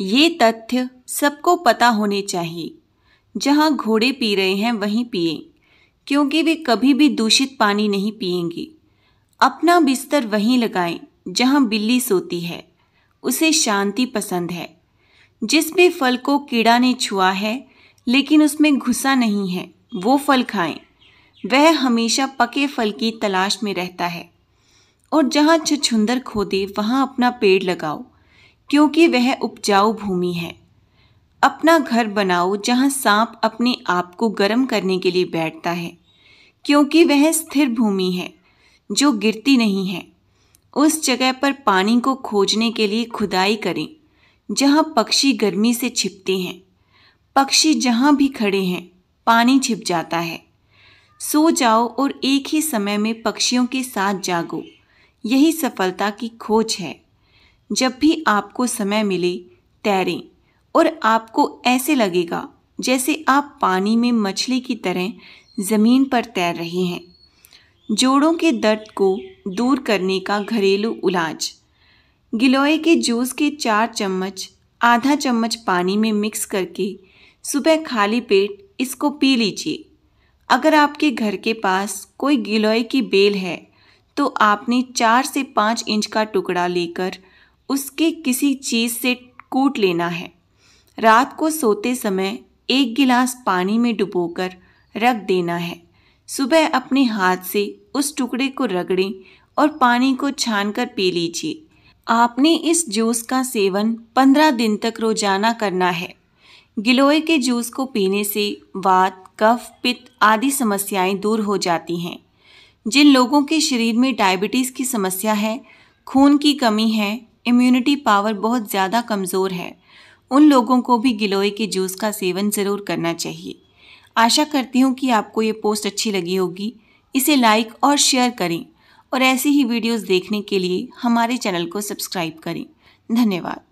ये तथ्य सबको पता होने चाहिए जहाँ घोड़े पी रहे हैं वहीं पिए क्योंकि वे कभी भी दूषित पानी नहीं पिएंगे अपना बिस्तर वहीं लगाएं जहाँ बिल्ली सोती है उसे शांति पसंद है जिस भी फल को कीड़ा ने छुआ है लेकिन उसमें घुसा नहीं है वो फल खाएं वह हमेशा पके फल की तलाश में रहता है और जहाँ छछुंदर खोदे वहाँ अपना पेड़ लगाओ क्योंकि वह उपजाऊ भूमि है अपना घर बनाओ जहाँ सांप अपने आप को गर्म करने के लिए बैठता है क्योंकि वह स्थिर भूमि है जो गिरती नहीं है उस जगह पर पानी को खोजने के लिए खुदाई करें जहाँ पक्षी गर्मी से छिपते हैं पक्षी जहाँ भी खड़े हैं पानी छिप जाता है सो जाओ और एक ही समय में पक्षियों के साथ जागो यही सफलता की खोज है जब भी आपको समय मिले तैरें और आपको ऐसे लगेगा जैसे आप पानी में मछली की तरह ज़मीन पर तैर रहे हैं जोड़ों के दर्द को दूर करने का घरेलू इलाज गिलोय के जूस के चार चम्मच आधा चम्मच पानी में मिक्स करके सुबह खाली पेट इसको पी लीजिए अगर आपके घर के पास कोई गिलोय की बेल है तो आपने चार से पाँच इंच का टुकड़ा लेकर उसके किसी चीज़ से कूट लेना है रात को सोते समय एक गिलास पानी में डुबोकर रख देना है सुबह अपने हाथ से उस टुकड़े को रगड़ें और पानी को छानकर पी लीजिए आपने इस जूस का सेवन पंद्रह दिन तक रोजाना करना है गिलोय के जूस को पीने से वात कफ पित्त आदि समस्याएं दूर हो जाती हैं जिन लोगों के शरीर में डायबिटीज़ की समस्या है खून की कमी है इम्यूनिटी पावर बहुत ज़्यादा कमज़ोर है उन लोगों को भी गिलोय के जूस का सेवन ज़रूर करना चाहिए आशा करती हूँ कि आपको ये पोस्ट अच्छी लगी होगी इसे लाइक और शेयर करें और ऐसी ही वीडियोस देखने के लिए हमारे चैनल को सब्सक्राइब करें धन्यवाद